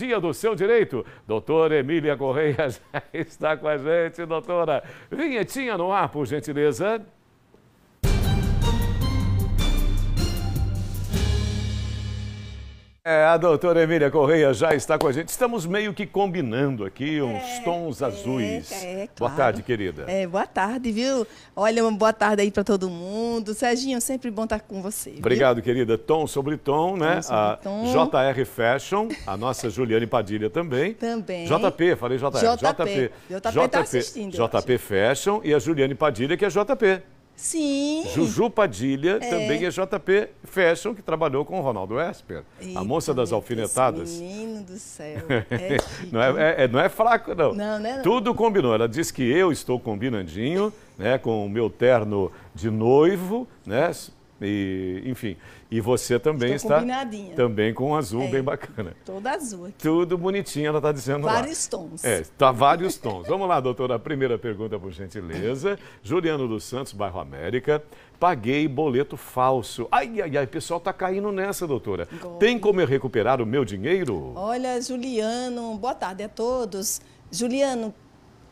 dia do seu direito. Doutora Emília Correia já está com a gente, doutora. Vinhetinha no ar, por gentileza. É, a doutora Emília Correia já está com a gente. Estamos meio que combinando aqui uns é, tons é, azuis. É, é, claro. Boa tarde, querida. É, boa tarde, viu? Olha, uma boa tarde aí para todo mundo. Serginho, sempre bom estar tá com você. Obrigado, viu? querida. Tom sobre tom, né? Tom sobre tom. JR Fashion, a nossa Juliane Padilha também. Também. JP, falei JR. JP. JP, JP, JP, tá JP Fashion e a Juliane Padilha, que é JP. Sim. Juju Padilha é. também é JP Fashion, que trabalhou com o Ronaldo Esper, Eita, a moça das alfinetadas. Menino do céu. É não, é, é, é, não é fraco, não. Não, não. É Tudo combinou. Ela disse que eu estou combinandinho né, com o meu terno de noivo, né? E, enfim, e você também está também com um azul é, bem bacana. Toda azul. Aqui. Tudo bonitinho, ela está dizendo vários lá. tons. É, tá vários tons. Vamos lá, doutora, a primeira pergunta por gentileza. Juliano dos Santos, bairro América. Paguei boleto falso. Ai, ai, ai, pessoal tá caindo nessa, doutora. Golpe. Tem como eu recuperar o meu dinheiro? Olha, Juliano, boa tarde a todos. Juliano,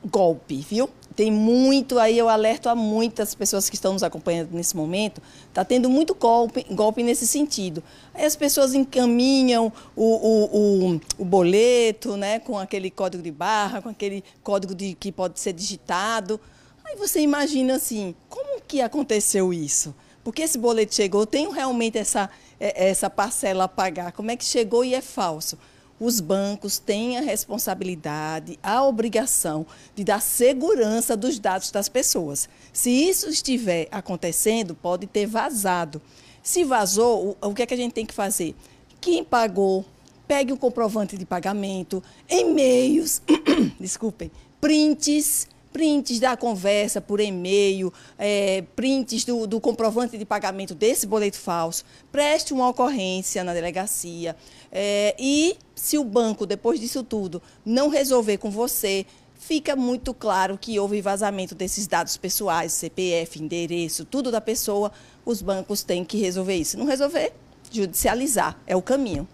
golpe, viu? Tem muito, aí eu alerto a muitas pessoas que estão nos acompanhando nesse momento, está tendo muito golpe, golpe nesse sentido. Aí as pessoas encaminham o, o, o, o boleto, né, com aquele código de barra, com aquele código de, que pode ser digitado. Aí você imagina assim, como que aconteceu isso? Porque esse boleto chegou, eu tenho realmente essa, é, essa parcela a pagar, como é que chegou e é falso? os bancos têm a responsabilidade, a obrigação de dar segurança dos dados das pessoas. Se isso estiver acontecendo, pode ter vazado. Se vazou, o, que, é que a gente tem que fazer? Quem pagou, pegue o comprovante de pagamento, e-mails, desculpem, prints prints da conversa por e-mail, é, prints do, do comprovante de pagamento desse boleto falso, preste uma ocorrência na delegacia. É, e se o banco, depois disso tudo, não resolver com você, fica muito claro que houve vazamento desses dados pessoais, CPF, endereço, tudo da pessoa. Os bancos têm que resolver isso. Não resolver, judicializar é o caminho.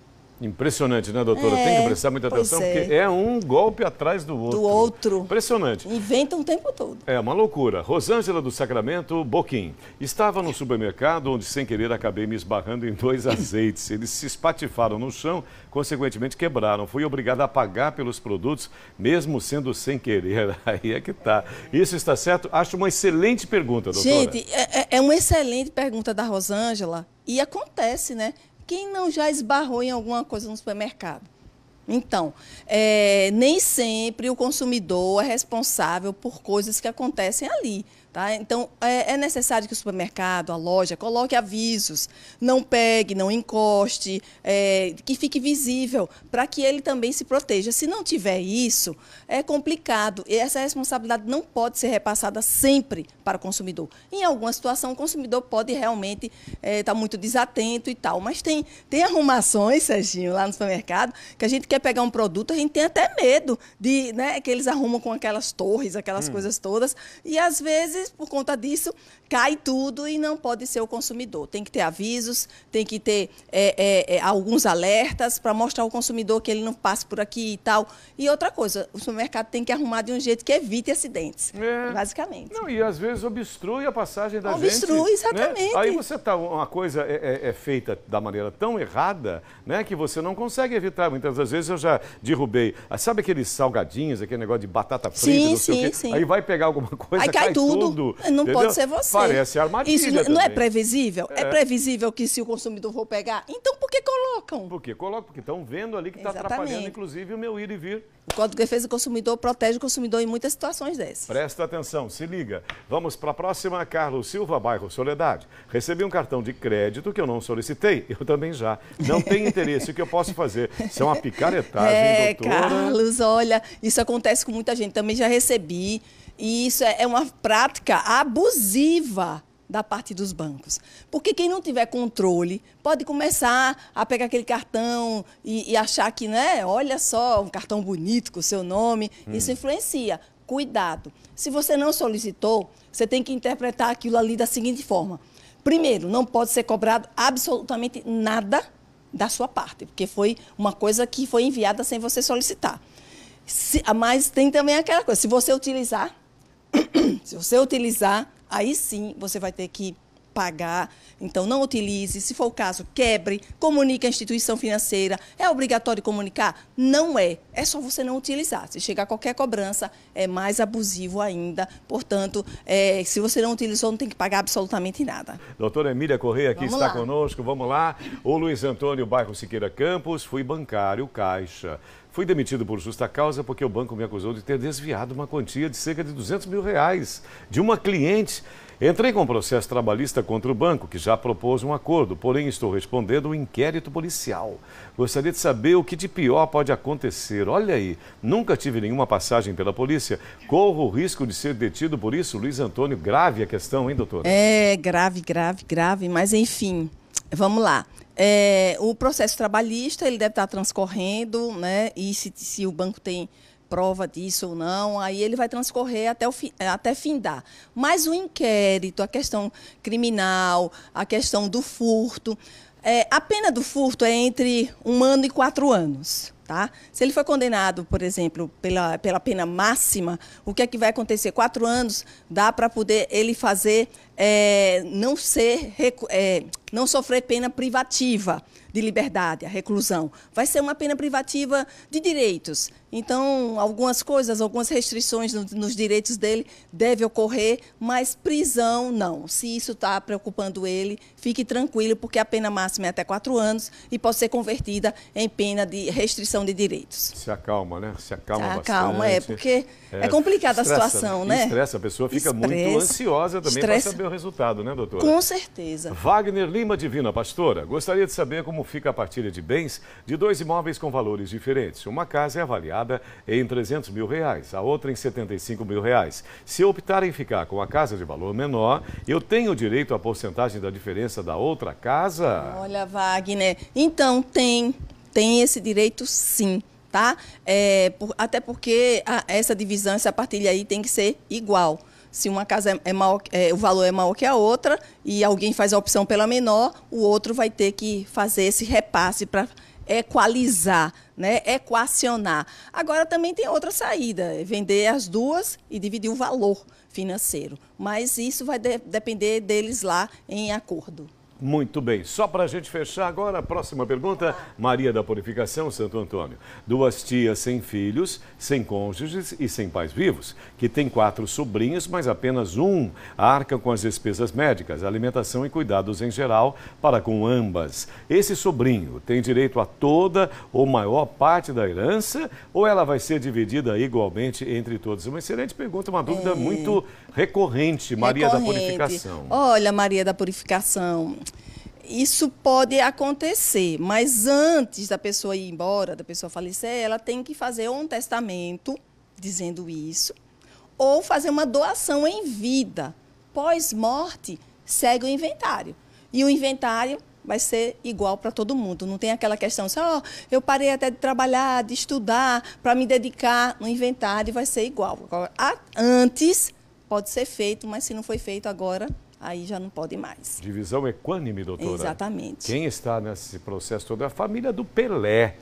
Impressionante, né, doutora? É, Tem que é, prestar muita atenção, é. porque é um golpe atrás do outro. Do outro. Impressionante. Inventam o tempo todo. É uma loucura. Rosângela do Sacramento, Boquim. Estava no supermercado onde, sem querer, acabei me esbarrando em dois azeites. Eles se espatifaram no chão, consequentemente quebraram. Fui obrigada a pagar pelos produtos, mesmo sendo sem querer. Aí é que tá. Isso está certo? Acho uma excelente pergunta, doutora. Gente, é, é, é uma excelente pergunta da Rosângela. E acontece, né? Quem não já esbarrou em alguma coisa no supermercado? Então, é, nem sempre o consumidor é responsável por coisas que acontecem ali. Tá? Então, é, é, necessário que o supermercado, a loja, coloque avisos, não pegue, não encoste, é, que fique visível, para que ele também se proteja. Se não tiver isso, é complicado. E essa responsabilidade não pode ser repassada sempre para o consumidor. Em alguma situação, o consumidor pode realmente estar é, tá muito desatento e tal, mas tem, tem arrumações, Serginho, lá no supermercado, que a gente quer pegar um produto, a gente tem até medo de né, que eles arrumam com aquelas torres, aquelas hum. coisas todas, e às vezes por conta disso, cai tudo e não pode ser o consumidor. Tem que ter avisos, tem que ter é, é, é alguns alertas para mostrar ao consumidor que ele não passa por aqui e tal. E outra coisa, o supermercado tem que arrumar de um jeito que evite acidentes, é. basicamente. Não, e às vezes obstrui a passagem da obstrui, gente. Obstrui, né? exatamente. Né? Aí você tá uma coisa é, é, é, feita da maneira tão errada, né, que você não consegue evitar. Muitas das vezes eu já derrubei. Ah, sabe aqueles salgadinhos, aquele negócio de batata frita, sim, não sei sim, o quê? Sim. Aí vai pegar alguma coisa, aí cai, cai tudo. tudo. Não entendeu? pode ser você. Parece armadilha. Isso é não, é previsível? É. é. previsível que se o consumidor for pegar? Então por que colocam? Por que colocam? Porque estão vendo ali que está atrapalhando, inclusive, o meu ir e vir. O Código de Defesa do Consumidor protege o consumidor em muitas situações dessas. Presta atenção, se liga. Vamos para a próxima, Carlos Silva, bairro Soledade. Recebi um cartão de crédito que eu não solicitei. Eu também já. Não tem interesse. o que eu posso fazer? É uma picaretagem, é, doutora. Carlos, olha, isso acontece com muita gente. Também já recebi e isso é, é uma prática abusiva da parte dos bancos. Porque quem não tiver controle pode começar a pegar aquele cartão e, e achar que, né, olha só, um cartão bonito com o seu nome. Hum. Isso influencia. Cuidado. Se você não solicitou, você tem que interpretar aquilo ali da seguinte forma. Primeiro, não pode ser cobrado absolutamente nada da sua parte, porque foi uma coisa que foi enviada sem você solicitar. Se, mas tem também aquela coisa, se você utilizar se você utilizar, aí sim você vai ter que pagar. Então, não utilize. Se for o caso, quebre, comunique à instituição financeira. É obrigatório comunicar? Não é. É só você não utilizar. Se chegar qualquer cobrança, é mais abusivo ainda. Portanto, é, se você não utilizou, não tem que pagar absolutamente nada. Doutora Emília Correia aqui Vamos está lá. conosco. Vamos lá. O Luiz Antônio Bairro Siqueira Campos, fui bancário, caixa. Fui demitido por justa causa porque o banco me acusou de ter desviado uma quantia de cerca de 200 mil reais de uma cliente. Entrei com processo trabalhista contra o banco, que já propôs um acordo, porém estou respondendo um inquérito policial. Gostaria de saber o que de pior pode acontecer. Olha aí, nunca tive nenhuma passagem pela polícia. Corro o risco de ser detido por isso, Luiz Antônio. Grave a questão, hein, doutor? É, grave, grave, grave, mas enfim. Vamos lá. É, o processo trabalhista ele deve estar transcorrendo, né? E se, se o banco tem prova disso ou não, aí ele vai transcorrer até, o fi, até findar. Mas o inquérito, a questão criminal, a questão do furto, é, a pena do furto é entre um ano e quatro anos. Tá? Se ele foi condenado, por exemplo, pela, pela pena máxima, o que é que vai acontecer? Quatro anos dá para poder ele fazer é, não, ser, é, não sofrer pena privativa de liberdade, a reclusão. Vai ser uma pena privativa de direitos. Então, algumas coisas, algumas restrições nos direitos dele deve ocorrer, mas prisão não. Se isso está preocupando ele, fique tranquilo, porque a pena máxima é até quatro anos e pode ser convertida em pena de restrição de direitos. Se acalma, né? Se acalma, Se acalma é, bastante. Acalma, é, porque é, é complicada a situação, né? Estressa, a pessoa fica estressa, muito ansiosa também para saber ver o resultado, né, doutora? Com certeza. Wagner Lima Divina, pastora, gostaria de saber como fica a partilha de bens de dois imóveis com valores diferentes. Uma casa é avaliada em 300 mil reais, a outra em 75 mil reais. Se eu optar em ficar com a casa de valor menor, eu tenho direito à porcentagem da diferença da outra casa? Olha, Wagner, então tem, tem esse direito sim tá? É, por, até porque a, essa divisão, essa partilha aí tem que ser igual se uma casa é, é, maior, é, o valor é maior que a outra e alguém faz a opção pela menor, o outro vai ter que fazer esse repasse para equalizar, né? equacionar. Agora também tem outra saída, é vender as duas e dividir o valor financeiro. Mas isso vai de depender deles lá em acordo. Muito bem. Só para a gente fechar agora, a próxima pergunta. Maria da Purificação, Santo Antônio. Duas tias sem filhos, sem cônjuges e sem pais vivos, que tem quatro sobrinhos, mas apenas um arca com as despesas médicas, alimentação e cuidados em geral para com ambas. Esse sobrinho tem direito a toda ou maior parte da herança ou ela vai ser dividida igualmente entre todos? Uma excelente pergunta, uma dúvida é... muito recorrente, Maria recorrente. da Purificação. Olha, Maria da Purificação, isso pode acontecer, mas antes da pessoa ir embora, da pessoa falecer, ela tem que fazer um testamento dizendo isso, ou fazer uma doação em vida. Pós-morte, segue o inventário. E o inventário vai ser igual para todo mundo. Não tem aquela questão, só oh, eu parei até de trabalhar, de estudar, para me dedicar. No inventário vai ser igual. antes pode ser feito, mas se não foi feito agora, aí já não pode mais. Divisão equânime, doutora? Exatamente. Quem está nesse processo todo é a família do Pelé.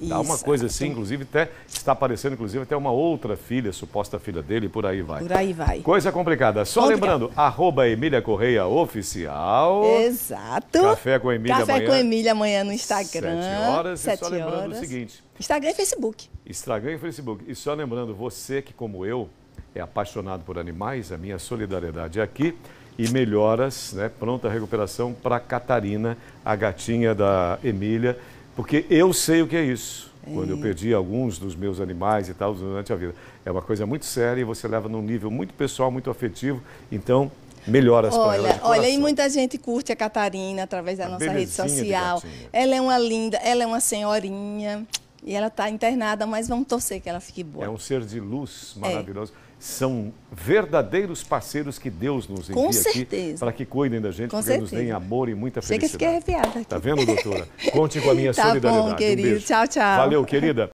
Dá Isso. uma coisa assim, inclusive até está aparecendo, inclusive, até uma outra filha, suposta filha dele, por aí vai. Por aí vai. Coisa complicada. Só complicada. lembrando, arroba Emília Correia Oficial. Exato. Café com Emília Café amanhã. Café com Emília amanhã no Instagram. Sete horas. Sete e só horas. lembrando o seguinte. Instagram e Facebook. Instagram e Facebook. E só lembrando, você que como eu é apaixonado por animais, a minha solidariedade é aqui e melhoras, né, pronta recuperação para Catarina, a gatinha da Emília, porque eu sei o que é isso. É. Quando eu perdi alguns dos meus animais e tal durante a vida. É uma coisa muito séria e você leva num nível muito pessoal, muito afetivo. Então, melhoras para ela. Olha, e muita gente curte a Catarina através da a nossa rede social. Ela é uma linda, ela é uma senhorinha. E ela está internada, mas vamos torcer que ela fique boa. É um ser de luz é. maravilhoso. É. São verdadeiros parceiros que Deus nos envia Com certeza. aqui para que cuidem da gente, Com nos deem amor e muita felicidade. Chega que fiquei arrepiada aqui. Tá vendo, doutora? Conte com a minha tá solidariedade. Bom, querido. Um tchau, tchau. Valeu, querida.